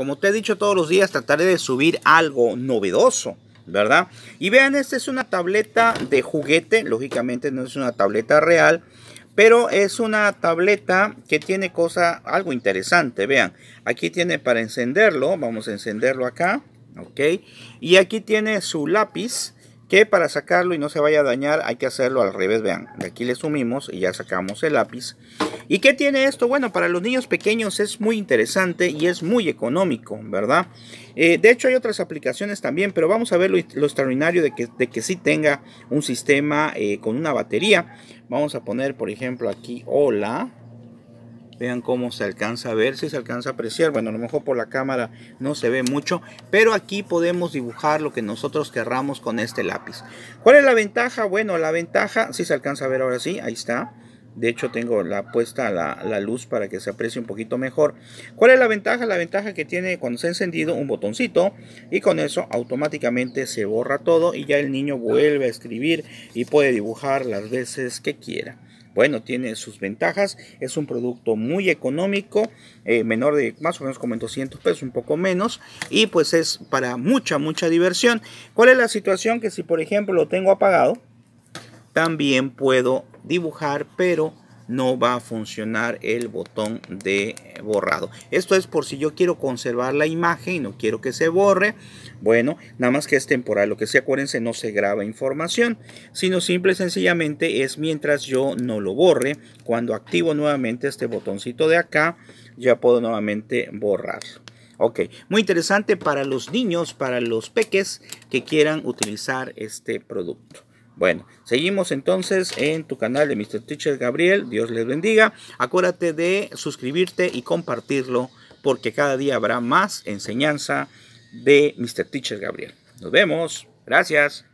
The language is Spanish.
como te he dicho todos los días, trataré de subir algo novedoso. ¿Verdad? Y vean, esta es una tableta de juguete. Lógicamente no es una tableta real. Pero es una tableta que tiene cosa, algo interesante. Vean, aquí tiene para encenderlo. Vamos a encenderlo acá. ¿Ok? Y aquí tiene su lápiz que para sacarlo y no se vaya a dañar hay que hacerlo al revés, vean, de aquí le sumimos y ya sacamos el lápiz. ¿Y qué tiene esto? Bueno, para los niños pequeños es muy interesante y es muy económico, ¿verdad? Eh, de hecho hay otras aplicaciones también, pero vamos a ver lo, extraordinario de que, de sí tenga un sistema eh, con una batería. Vamos a poner, por ejemplo, aquí hola, Vean cómo se alcanza a ver, si se alcanza a apreciar. Bueno, a lo mejor por la cámara no se ve mucho, pero aquí podemos dibujar lo que nosotros querramos con este lápiz. ¿Cuál es la ventaja? Bueno, la ventaja, si se alcanza a ver ahora sí, ahí está. De hecho, tengo la puesta la, la, luz para que se aprecie un poquito mejor. ¿Cuál es la ventaja? La ventaja que tiene cuando se ha encendido un botoncito y con eso automáticamente se borra todo y ya el niño vuelve a escribir y puede dibujar las veces que quiera bueno, tiene sus ventajas, es un producto muy económico, eh, menor de más o menos como en 200 pesos, un poco menos, y pues es para mucha, mucha diversión. ¿Cuál es la situación? Que si por ejemplo lo tengo apagado, también puedo dibujar, pero no va a funcionar el botón de borrado. Esto es por si yo quiero conservar la imagen y no quiero que se borre. Bueno, nada más que es temporal. Lo que sí acuérdense no se graba información, sino simple y sencillamente es mientras yo no lo borre. Cuando activo nuevamente este botoncito de acá, ya puedo nuevamente borrar. Ok, muy interesante para los niños, para los peques que quieran utilizar este producto. Bueno, seguimos entonces en tu canal de Mr. Teacher Gabriel. Dios les bendiga. Acuérdate de suscribirte y compartirlo porque cada día habrá más enseñanza de Mr. Teacher Gabriel. Nos vemos. Gracias.